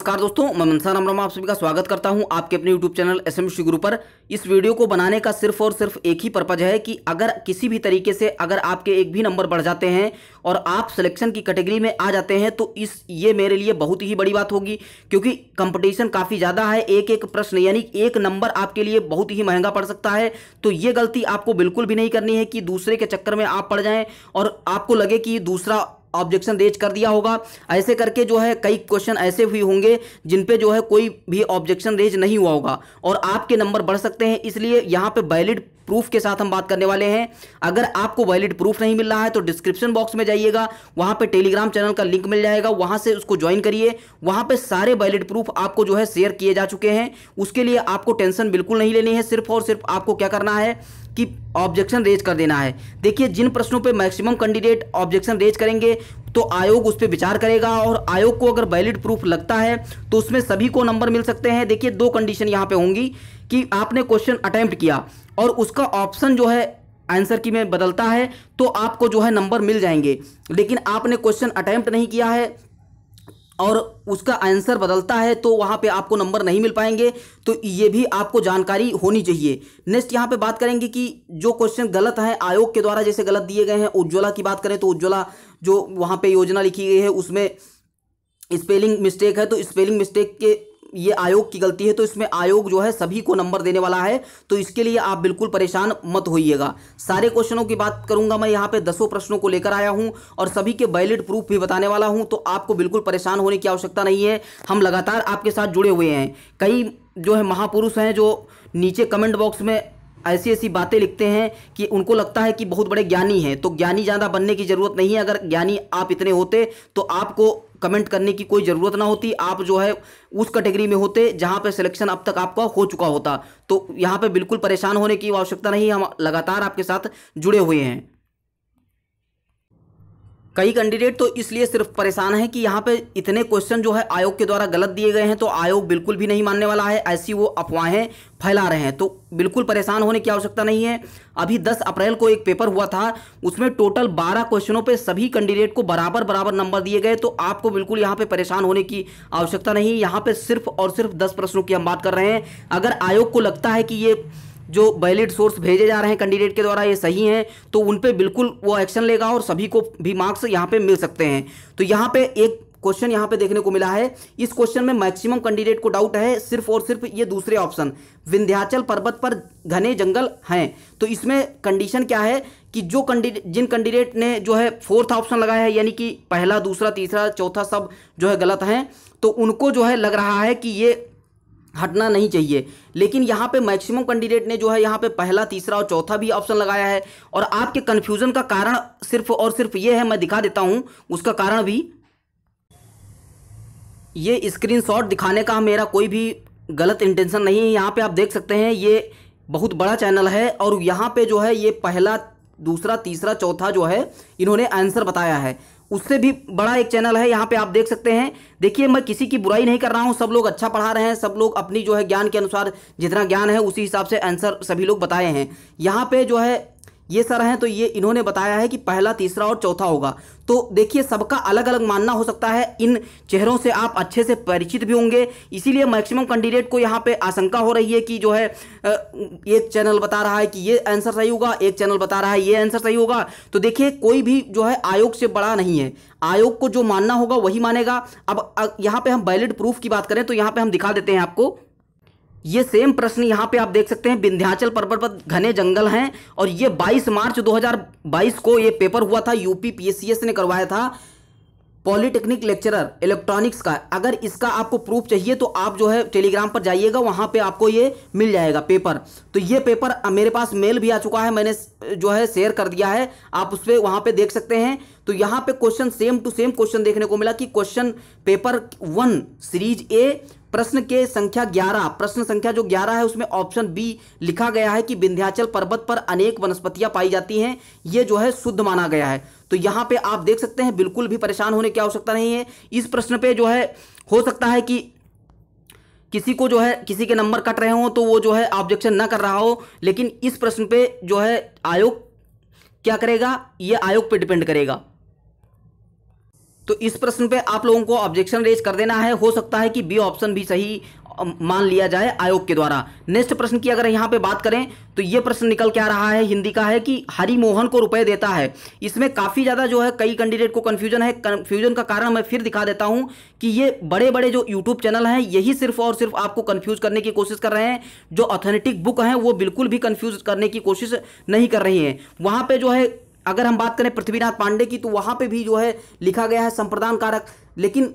नमस्कार दोस्तों मैं मनसा रामरामा आप सभी का स्वागत करता हूं आपके अपने YouTube चैनल एस एम गुरु पर इस वीडियो को बनाने का सिर्फ और सिर्फ एक ही पर्पज है कि अगर किसी भी तरीके से अगर आपके एक भी नंबर बढ़ जाते हैं और आप सिलेक्शन की कैटेगरी में आ जाते हैं तो इस ये मेरे लिए बहुत ही बड़ी बात होगी क्योंकि कंपटीशन काफ़ी ज़्यादा है एक एक प्रश्न यानी एक नंबर आपके लिए बहुत ही महंगा पड़ सकता है तो ये गलती आपको बिल्कुल भी नहीं करनी है कि दूसरे के चक्कर में आप पड़ जाएँ और आपको लगे कि दूसरा ऑब्जेक्शन रेज कर दिया होगा ऐसे करके जो है कई क्वेश्चन ऐसे हुए होंगे जिन पे जो है कोई भी ऑब्जेक्शन रेज नहीं हुआ होगा और आपके नंबर बढ़ सकते हैं इसलिए यहाँ पे वैलिड प्रूफ के साथ हम बात करने वाले हैं अगर आपको वैलिड प्रूफ नहीं मिल रहा है तो डिस्क्रिप्शन बॉक्स में जाइएगा वहां पे टेलीग्राम चैनल का लिंक मिल जाएगा वहां से उसको ज्वाइन करिए वहां पे सारे वैलिड प्रूफ आपको जो है शेयर किए जा चुके हैं उसके लिए आपको टेंशन बिल्कुल नहीं लेनी है सिर्फ और सिर्फ आपको क्या करना है कि ऑब्जेक्शन रेज कर देना है देखिए जिन प्रश्नों पे मैक्सिमम कैंडिडेट ऑब्जेक्शन रेज करेंगे तो आयोग उस पर विचार करेगा और आयोग को अगर वैलिड प्रूफ लगता है तो उसमें सभी को नंबर मिल सकते हैं देखिए दो कंडीशन यहाँ पे होंगी कि आपने क्वेश्चन अटैम्प्ट किया और उसका ऑप्शन जो है आंसर की में बदलता है तो आपको जो है नंबर मिल जाएंगे लेकिन आपने क्वेश्चन अटैम्प्ट नहीं किया है और उसका आंसर बदलता है तो वहाँ पे आपको नंबर नहीं मिल पाएंगे तो ये भी आपको जानकारी होनी चाहिए नेक्स्ट यहाँ पे बात करेंगे कि जो क्वेश्चन गलत हैं आयोग के द्वारा जैसे गलत दिए गए हैं उज्ज्वला की बात करें तो उज्ज्वला जो वहाँ पे योजना लिखी गई है उसमें स्पेलिंग मिस्टेक है तो स्पेलिंग मिस्टेक के ये आयोग की गलती है तो इसमें आयोग जो है सभी को नंबर देने वाला है तो इसके लिए आप बिल्कुल परेशान मत होइएगा सारे क्वेश्चनों की बात करूंगा मैं यहाँ पे दसों प्रश्नों को लेकर आया हूँ और सभी के वैलिड प्रूफ भी बताने वाला हूँ तो आपको बिल्कुल परेशान होने की आवश्यकता नहीं है हम लगातार आपके साथ जुड़े हुए हैं कई जो है महापुरुष हैं जो नीचे कमेंट बॉक्स में ऐसी ऐसी बातें लिखते हैं कि उनको लगता है कि बहुत बड़े ज्ञानी हैं तो ज्ञानी ज़्यादा बनने की ज़रूरत नहीं है अगर ज्ञानी आप इतने होते तो आपको कमेंट करने की कोई ज़रूरत ना होती आप जो है उस कैटेगरी में होते जहाँ पे सिलेक्शन अब तक आपका हो चुका होता तो यहाँ पे बिल्कुल परेशान होने की आवश्यकता नहीं हम लगातार आपके साथ जुड़े हुए हैं कई कैंडिडेट तो इसलिए सिर्फ परेशान है कि यहाँ पे इतने क्वेश्चन जो है आयोग के द्वारा गलत दिए गए हैं तो आयोग बिल्कुल भी नहीं मानने वाला है ऐसी वो अफवाहें फैला रहे हैं तो बिल्कुल परेशान होने की आवश्यकता नहीं है अभी 10 अप्रैल को एक पेपर हुआ था उसमें टोटल 12 क्वेश्चनों पे सभी कैंडिडेट को बराबर बराबर नंबर दिए गए तो आपको बिल्कुल यहाँ पे परेशान होने की आवश्यकता नहीं यहाँ पे सिर्फ और सिर्फ दस प्रश्नों की हम बात कर रहे हैं अगर आयोग को लगता है कि ये जो वैलिड सोर्स भेजे जा रहे हैं कैंडिडेट के द्वारा ये सही हैं तो उन पर बिल्कुल वो एक्शन लेगा और सभी को भी मार्क्स यहाँ पर मिल सकते हैं तो यहाँ पर एक क्वेश्चन यहाँ पे देखने को मिला है इस क्वेश्चन में मैक्सिमम कैंडिडेट को डाउट है सिर्फ और सिर्फ ये दूसरे ऑप्शन विंध्याचल पर्वत पर घने जंगल हैं तो इसमें कंडीशन क्या है कि जो कैंडिडेट जिन कैंडिडेट ने जो है फोर्थ ऑप्शन लगाया है यानी कि पहला दूसरा तीसरा चौथा सब जो है गलत हैं तो उनको जो है लग रहा है कि ये हटना नहीं चाहिए लेकिन यहाँ पे मैक्सिमम कैंडिडेट ने जो है यहाँ पे पहला तीसरा और चौथा भी ऑप्शन लगाया है और आपके कन्फ्यूजन का कारण सिर्फ और सिर्फ ये है मैं दिखा देता हूँ उसका कारण भी ये स्क्रीनशॉट दिखाने का मेरा कोई भी गलत इंटेंशन नहीं है यहाँ पे आप देख सकते हैं ये बहुत बड़ा चैनल है और यहाँ पे जो है ये पहला दूसरा तीसरा चौथा जो है इन्होंने आंसर बताया है उससे भी बड़ा एक चैनल है यहाँ पे आप देख सकते हैं देखिए मैं किसी की बुराई नहीं कर रहा हूँ सब लोग अच्छा पढ़ा रहे हैं सब लोग अपनी जो है ज्ञान के अनुसार जितना ज्ञान है उसी हिसाब से आंसर सभी लोग बताए हैं यहाँ पे जो है ये सर हैं तो ये इन्होंने बताया है कि पहला तीसरा और चौथा होगा तो देखिए सबका अलग अलग मानना हो सकता है इन चेहरों से आप अच्छे से परिचित भी होंगे इसीलिए मैक्सिमम कैंडिडेट को यहाँ पे आशंका हो रही है कि जो है एक चैनल बता रहा है कि ये आंसर सही होगा एक चैनल बता रहा है ये आंसर सही होगा तो देखिए कोई भी जो है आयोग से बड़ा नहीं है आयोग को जो मानना होगा वही मानेगा अब यहाँ पर हम वैलिड प्रूफ की बात करें तो यहाँ पर हम दिखा देते हैं आपको ये सेम प्रश्न यहाँ पे आप देख सकते हैं विंध्याचल पर्वत पर घने जंगल हैं और ये 22 मार्च 2022 को ये पेपर हुआ था यूपी पीएससीएस ने करवाया था पॉलिटेक्निक लेक्चरर इलेक्ट्रॉनिक्स का अगर इसका आपको प्रूफ चाहिए तो आप जो है टेलीग्राम पर जाइएगा वहाँ पे आपको ये मिल जाएगा पेपर तो ये पेपर मेरे पास मेल भी आ चुका है मैंने जो है शेयर कर दिया है आप उस पर वहाँ पर देख सकते हैं तो यहाँ पे question same to same question देखने को मिला कि question paper one series A प्रश्न के संख्या 11 प्रश्न संख्या जो 11 है उसमें ऑप्शन बी लिखा गया है कि विंध्याचल पर्वत पर अनेक वनस्पतियां पाई जाती हैं ये जो है शुद्ध माना गया है तो यहां पे आप देख सकते हैं बिल्कुल भी परेशान होने की आवश्यकता नहीं है इस प्रश्न पे जो है हो सकता है कि किसी को जो है किसी के नंबर कट रहे हों तो वो जो है ऑब्जेक्शन ना कर रहा हो लेकिन इस प्रश्न पे जो है आयोग क्या करेगा ये आयोग पर डिपेंड करेगा तो इस प्रश्न पे आप लोगों को ऑब्जेक्शन रेज कर देना है हो सकता है कि बी ऑप्शन भी सही मान लिया जाए आयोग के द्वारा नेक्स्ट प्रश्न की अगर यहां पे बात करें तो यह प्रश्न निकल के आ रहा है हिंदी का है कि हरि मोहन को रुपए देता है इसमें काफ़ी ज़्यादा जो है कई कैंडिडेट को कन्फ्यूजन है कंफ्यूजन का कारण मैं फिर दिखा देता हूं कि ये बड़े बड़े जो यूट्यूब चैनल हैं यही सिर्फ और सिर्फ आपको कन्फ्यूज करने की कोशिश कर रहे हैं जो ऑथेंटिक बुक है वो बिल्कुल भी कन्फ्यूज करने की कोशिश नहीं कर रही है वहां पर जो है अगर हम बात करें पृथ्वीनाथ पांडे की तो वहाँ पे भी जो है लिखा गया है संप्रदान कारक लेकिन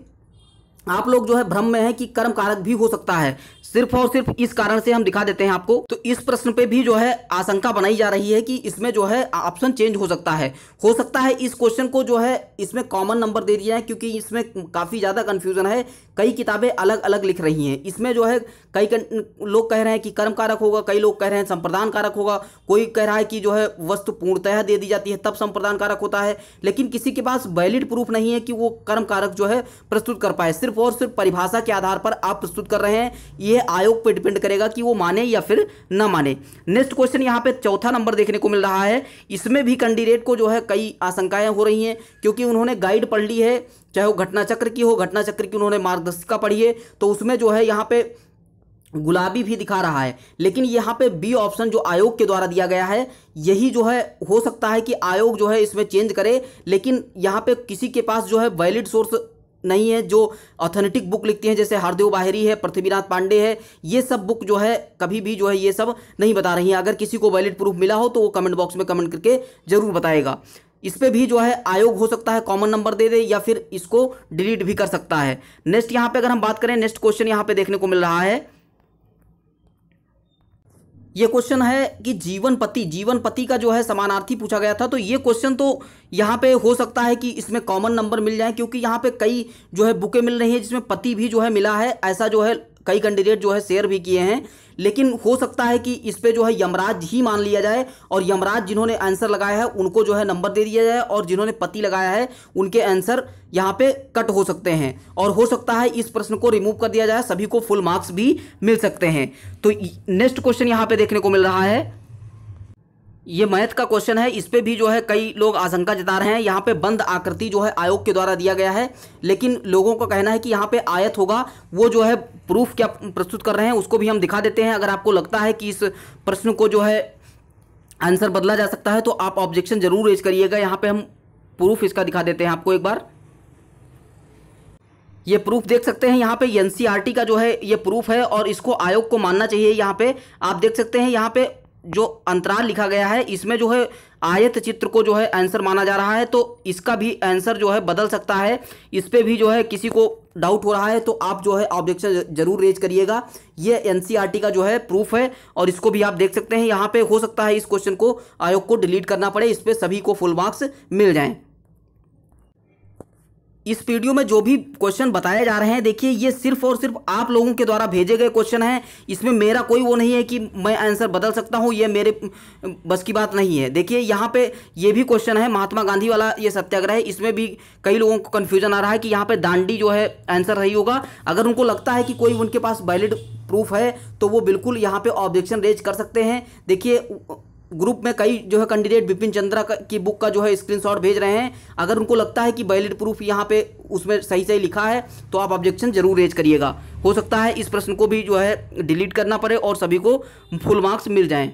आप लोग जो है भ्रम में है कि कर्म कारक भी हो सकता है सिर्फ और सिर्फ इस कारण से हम दिखा देते हैं आपको तो इस प्रश्न पे भी जो है आशंका बनाई जा रही है कि इसमें जो है ऑप्शन चेंज हो सकता है हो सकता है इस क्वेश्चन को जो है इसमें कॉमन नंबर दे दिया है क्योंकि इसमें काफ़ी ज़्यादा कन्फ्यूजन है कई किताबें अलग अलग लिख रही हैं इसमें जो है कई लोग कह रहे हैं कि कर्म कारक होगा कई लोग कह रहे हैं संप्रदान कारक होगा कोई कह रहा है कि जो है वस्तु पूर्णतः दे दी जाती है तब संप्रदान कारक होता है लेकिन किसी के पास वैलिड प्रूफ नहीं है कि वो कर्म कारक जो है प्रस्तुत कर पाए सिर्फ सिर्फ सिर्फ परिभाषा के आधार पर आप प्रस्तुत कर रहे हैं यह आयोग पर डिपेंड करेगा कि वो माने या फिर न माने नेक्स्ट क्वेश्चन यहां पे चौथा नंबर देखने को मिल रहा है इसमें भी कैंडिडेट को जो है कई आशंकाएं हो रही हैं क्योंकि उन्होंने गाइड पढ़ ली है चाहे वो घटना चक्र की हो घटना चक्र की उन्होंने मार्गदर्शिका पढ़ी है तो उसमें जो है यहाँ पे गुलाबी भी दिखा रहा है लेकिन यहाँ पे बी ऑप्शन जो आयोग के द्वारा दिया गया है यही जो है हो सकता है कि आयोग जो है इसमें चेंज करे लेकिन यहाँ पे किसी के पास जो है वैलिड सोर्स नहीं है जो ऑथेंटिक बुक लिखती हैं जैसे हरदेव बाहरी है पृथ्वीनाथ पांडे है ये सब बुक जो है कभी भी जो है ये सब नहीं बता रही हैं अगर किसी को वैलिड प्रूफ मिला हो तो वो कमेंट बॉक्स में कमेंट करके जरूर बताएगा इस पर भी जो है आयोग हो सकता है कॉमन नंबर दे दे या फिर इसको डिलीट भी कर सकता है नेक्स्ट यहाँ पे अगर हम बात करें नेक्स्ट क्वेश्चन यहाँ पे देखने को मिल रहा है ये क्वेश्चन है कि जीवन पति जीवन पति का जो है समानार्थी पूछा गया था तो ये क्वेश्चन तो यहाँ पे हो सकता है कि इसमें कॉमन नंबर मिल जाए क्योंकि यहाँ पे कई जो है बुकें मिल रही है जिसमें पति भी जो है मिला है ऐसा जो है कई कैंडिडेट जो है शेयर भी किए हैं लेकिन हो सकता है कि इस पर जो है यमराज ही मान लिया जाए और यमराज जिन्होंने आंसर लगाया है उनको जो है नंबर दे दिया जाए और जिन्होंने पति लगाया है उनके आंसर यहाँ पे कट हो सकते हैं और हो सकता है इस प्रश्न को रिमूव कर दिया जाए सभी को फुल मार्क्स भी मिल सकते हैं तो नेक्स्ट क्वेश्चन यहाँ पे देखने को मिल रहा है ये मैथ का क्वेश्चन है इस पर भी जो है कई लोग आशंका जता रहे हैं यहाँ पे बंद आकृति जो है आयोग के द्वारा दिया गया है लेकिन लोगों का कहना है कि यहाँ पे आयत होगा वो जो है प्रूफ क्या प्रस्तुत कर रहे हैं उसको भी हम दिखा देते हैं अगर आपको लगता है कि इस प्रश्न को जो है आंसर बदला जा सकता है तो आप ऑब्जेक्शन जरूर रेज करिएगा यहाँ पर हम प्रूफ इसका दिखा देते हैं आपको एक बार ये प्रूफ देख सकते हैं यहाँ पे एनसीईआरटी e का जो है ये प्रूफ है और इसको आयोग को मानना चाहिए यहाँ पे आप देख सकते हैं यहाँ पे जो अंतराल लिखा गया है इसमें जो है आयत चित्र को जो है आंसर माना जा रहा है तो इसका भी आंसर जो है बदल सकता है इस पर भी जो है किसी को डाउट हो रहा है तो आप जो है ऑब्जेक्शन जरूर रेज करिएगा ये एनसीईआरटी e का जो है प्रूफ है और इसको भी आप देख सकते हैं यहाँ पे हो सकता है इस क्वेश्चन को आयोग को डिलीट करना पड़े इस पर सभी को फुल मार्क्स मिल जाएँ इस वीडियो में जो भी क्वेश्चन बताए जा रहे हैं देखिए ये सिर्फ और सिर्फ आप लोगों के द्वारा भेजे गए क्वेश्चन हैं इसमें मेरा कोई वो नहीं है कि मैं आंसर बदल सकता हूँ ये मेरे बस की बात नहीं है देखिए यहाँ पे ये भी क्वेश्चन है महात्मा गांधी वाला ये सत्याग्रह इसमें भी कई लोगों को कन्फ्यूजन आ रहा है कि यहाँ पर दांडी जो है आंसर रही होगा अगर उनको लगता है कि कोई उनके पास वैलिड प्रूफ है तो वो बिल्कुल यहाँ पर ऑब्जेक्शन रेज कर सकते हैं देखिए ग्रुप में कई जो है कैंडिडेट बिपिन चंद्रा की बुक का जो है स्क्रीनशॉट भेज रहे हैं अगर उनको लगता है कि वैलिड प्रूफ यहाँ पे उसमें सही सही लिखा है तो आप ऑब्जेक्शन जरूर रेज करिएगा हो सकता है इस प्रश्न को भी जो है डिलीट करना पड़े और सभी को फुल मार्क्स मिल जाएं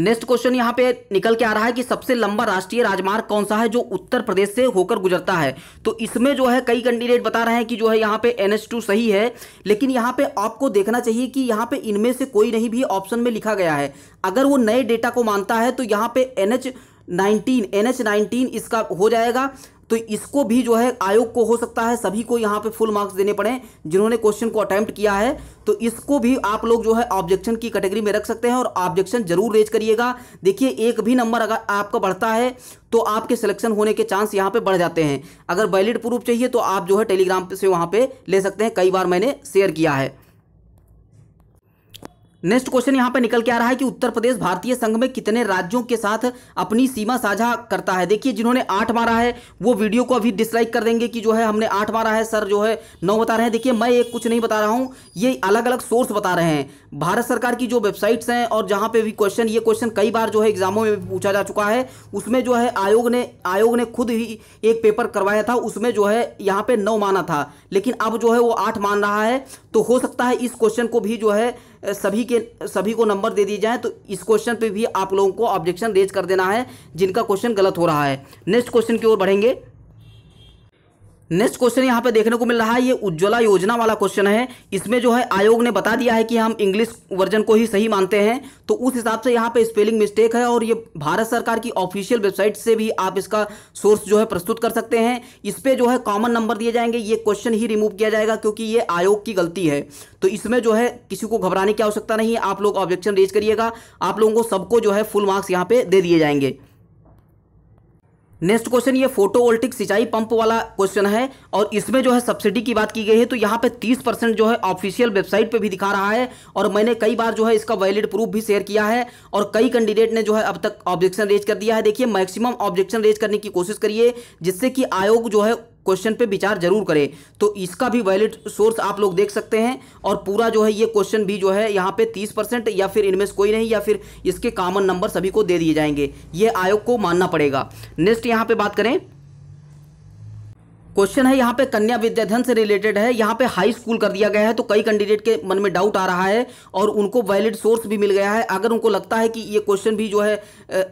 नेक्स्ट क्वेश्चन यहाँ पे निकल के आ रहा है कि सबसे लंबा राष्ट्रीय राजमार्ग कौन सा है जो उत्तर प्रदेश से होकर गुजरता है तो इसमें जो है कई कैंडिडेट बता रहे हैं कि जो है यहाँ पे एन सही है लेकिन यहाँ पे आपको देखना चाहिए कि यहाँ पे इनमें से कोई नहीं भी ऑप्शन में लिखा गया है अगर वो नए डेटा को मानता है तो यहाँ पे एन एच नाइनटीन इसका हो जाएगा तो इसको भी जो है आयोग को हो सकता है सभी को यहाँ पे फुल मार्क्स देने पड़े जिन्होंने क्वेश्चन को अटैम्प्ट किया है तो इसको भी आप लोग जो है ऑब्जेक्शन की कैटेगरी में रख सकते हैं और ऑब्जेक्शन जरूर रेज करिएगा देखिए एक भी नंबर अगर आपका बढ़ता है तो आपके सिलेक्शन होने के चांस यहाँ पे बढ़ जाते हैं अगर वैलिड प्रूफ चाहिए तो आप जो है टेलीग्राम से वहाँ पर ले सकते हैं कई बार मैंने शेयर किया है नेक्स्ट क्वेश्चन यहाँ पर निकल के आ रहा है कि उत्तर प्रदेश भारतीय संघ में कितने राज्यों के साथ अपनी सीमा साझा करता है देखिए जिन्होंने आठ मारा है वो वीडियो को अभी डिसलाइक कर देंगे कि जो है हमने आठ मारा है सर जो है नौ बता रहे हैं देखिए मैं एक कुछ नहीं बता रहा हूँ ये अलग अलग सोर्स बता रहे हैं भारत सरकार की जो वेबसाइट्स हैं और जहाँ पर भी क्वेश्चन ये क्वेश्चन कई बार जो है एग्जामों में पूछा जा चुका है उसमें जो है आयोग ने आयोग ने खुद ही एक पेपर करवाया था उसमें जो है यहाँ पर नौ माना था लेकिन अब जो है वो आठ मान रहा है तो हो सकता है इस क्वेश्चन को भी जो है सभी के सभी को नंबर दे दिए जाएँ तो इस क्वेश्चन पर भी आप लोगों को ऑब्जेक्शन रेज कर देना है जिनका क्वेश्चन गलत हो रहा है नेक्स्ट क्वेश्चन की ओर बढ़ेंगे नेक्स्ट क्वेश्चन यहाँ पे देखने को मिल रहा है ये उज्ज्वला योजना वाला क्वेश्चन है इसमें जो है आयोग ने बता दिया है कि हम इंग्लिश वर्जन को ही सही मानते हैं तो उस हिसाब से यहाँ पे स्पेलिंग मिस्टेक है और ये भारत सरकार की ऑफिशियल वेबसाइट से भी आप इसका सोर्स जो है प्रस्तुत कर सकते हैं इस पर जो है कॉमन नंबर दिए जाएंगे ये क्वेश्चन ही रिमूव किया जाएगा क्योंकि ये आयोग की गलती है तो इसमें जो है किसी को घबराने की आवश्यकता नहीं है आप लोग ऑब्जेक्शन रेज करिएगा आप लोगों को सबको जो है फुल मार्क्स यहाँ पे दे दिए जाएंगे नेक्स्ट क्वेश्चन ये फोटोवोल्टिक सिंचाई पंप वाला क्वेश्चन है और इसमें जो है सब्सिडी की बात की गई है तो यहाँ पे 30 परसेंट जो है ऑफिशियल वेबसाइट पे भी दिखा रहा है और मैंने कई बार जो है इसका वैलिड प्रूफ भी शेयर किया है और कई कैंडिडेट ने जो है अब तक ऑब्जेक्शन रेज कर दिया है देखिए मैक्सिमम ऑब्जेक्शन रेज करने की कोशिश करिए जिससे कि आयोग जो है क्वेश्चन पे विचार जरूर करें तो इसका भी वैलिड सोर्स आप लोग देख सकते हैं और पूरा जो है ये क्वेश्चन भी जो है यहाँ पे तीस परसेंट या फिर इनमें से कोई नहीं या फिर इसके कॉमन नंबर सभी को दे दिए जाएंगे ये आयोग को मानना पड़ेगा नेक्स्ट यहाँ पे बात करें क्वेश्चन है यहाँ पे कन्या विद्याधन से रिलेटेड है यहाँ पे हाई स्कूल कर दिया गया है तो कई कैंडिडेट के मन में डाउट आ रहा है और उनको वैलिड सोर्स भी मिल गया है अगर उनको लगता है कि ये क्वेश्चन भी जो है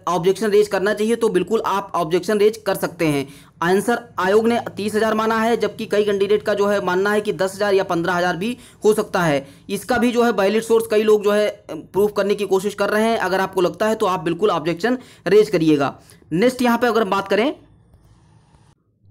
ऑब्जेक्शन रेज करना चाहिए तो बिल्कुल आप ऑब्जेक्शन रेज कर सकते हैं आंसर आयोग ने तीस हज़ार माना है जबकि कई कैंडिडेट का जो है मानना है कि दस हज़ार या पंद्रह हज़ार भी हो सकता है इसका भी जो है वैलिड सोर्स कई लोग जो है प्रूफ करने की कोशिश कर रहे हैं अगर आपको लगता है तो आप बिल्कुल ऑब्जेक्शन रेज करिएगा नेक्स्ट यहाँ पे अगर बात करें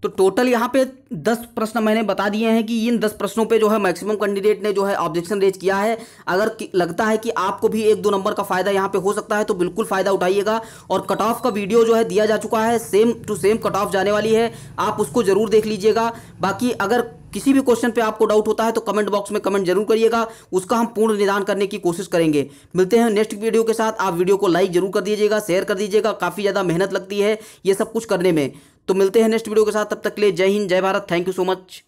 तो टोटल यहाँ पे दस प्रश्न मैंने बता दिए हैं कि इन दस प्रश्नों पे जो है मैक्सिमम कैंडिडेट ने जो है ऑब्जेक्शन रेज किया है अगर लगता है कि आपको भी एक दो नंबर का फायदा यहाँ पे हो सकता है तो बिल्कुल फायदा उठाइएगा और कट ऑफ का वीडियो जो है दिया जा चुका है same to same cut off जाने वाली है आप उसको जरूर देख लीजिएगा बाकी अगर किसी भी क्वेश्चन पे आपको डाउट होता है तो कमेंट बॉक्स में कमेंट जरूर करिएगा उसका हम पूर्ण निदान करने की कोशिश करेंगे मिलते हैं नेक्स्ट वीडियो के साथ आप वीडियो को लाइक जरूर कर दीजिएगा शेयर कर दीजिएगा काफ़ी ज़्यादा मेहनत लगती है ये सब कुछ करने में तो मिलते हैं नेक्स्ट वीडियो के साथ तब तक के लिए जय हिंद जय Bharat thank you so much